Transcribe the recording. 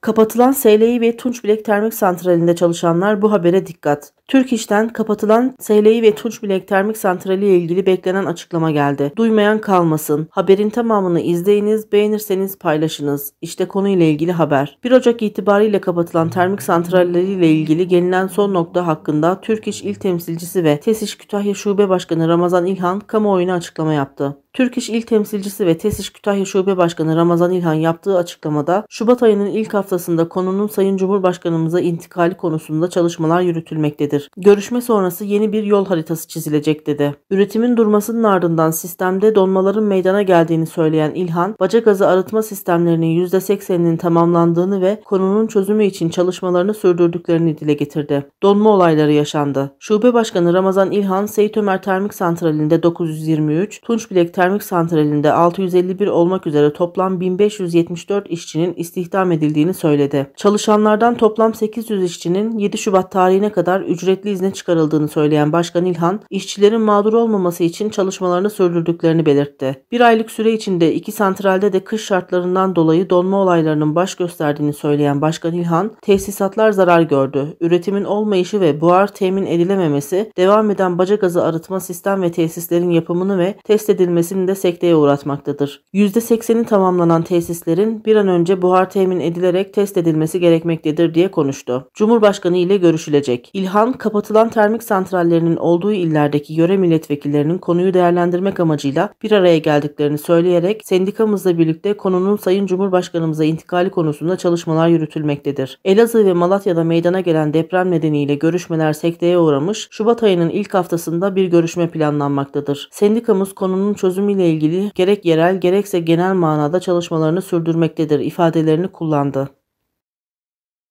Kapatılan SLI ve Tunç Bilek Termik Santrali'nde çalışanlar bu habere dikkat. Türk İş'ten kapatılan SLI ve Tunç Bilek Termik Santrali ile ilgili beklenen açıklama geldi. Duymayan kalmasın. Haberin tamamını izleyiniz, beğenirseniz paylaşınız. İşte konuyla ilgili haber. 1 Ocak itibariyle kapatılan termik santralleri ile ilgili gelinen son nokta hakkında Türk İş İl Temsilcisi ve TESİŞ Kütahya Şube Başkanı Ramazan İlhan kamuoyuna açıklama yaptı. Türk İş İl Temsilcisi ve TESİŞ Kütahya Şube Başkanı Ramazan İlhan yaptığı açıklamada Şubat ayının ilk haftasında konunun Sayın Cumhurbaşkanımıza intikali konusunda çalışmalar yürütülmektedir edilmektedir. Görüşme sonrası yeni bir yol haritası çizilecek dedi. Üretimin durmasının ardından sistemde donmaların meydana geldiğini söyleyen İlhan, baca gazı arıtma sistemlerinin %80'inin tamamlandığını ve konunun çözümü için çalışmalarını sürdürdüklerini dile getirdi. Donma olayları yaşandı. Şube Başkanı Ramazan İlhan, Seyit Ömer Termik Santrali'nde 923, Tunçbilek Termik Santrali'nde 651 olmak üzere toplam 1574 işçinin istihdam edildiğini söyledi. Çalışanlardan toplam 800 işçinin 7 Şubat tarihine kadar ücret ücretli izne çıkarıldığını söyleyen Başkan İlhan, işçilerin mağdur olmaması için çalışmalarını sürdürdüklerini belirtti. Bir aylık süre içinde iki santralde de kış şartlarından dolayı donma olaylarının baş gösterdiğini söyleyen Başkan İlhan, tesisatlar zarar gördü. Üretimin olmayışı ve buhar temin edilememesi, devam eden baca gazı arıtma sistem ve tesislerin yapımını ve test edilmesini de sekteye uğratmaktadır. %80'i tamamlanan tesislerin bir an önce buhar temin edilerek test edilmesi gerekmektedir diye konuştu. Cumhurbaşkanı ile görüşülecek. İlhan kapatılan termik santrallerinin olduğu illerdeki yöre milletvekillerinin konuyu değerlendirmek amacıyla bir araya geldiklerini söyleyerek sendikamızla birlikte konunun Sayın Cumhurbaşkanımıza intikali konusunda çalışmalar yürütülmektedir. Elazığ ve Malatya'da meydana gelen deprem nedeniyle görüşmeler sekteye uğramış, Şubat ayının ilk haftasında bir görüşme planlanmaktadır. Sendikamız konunun çözümüyle ilgili gerek yerel gerekse genel manada çalışmalarını sürdürmektedir ifadelerini kullandı.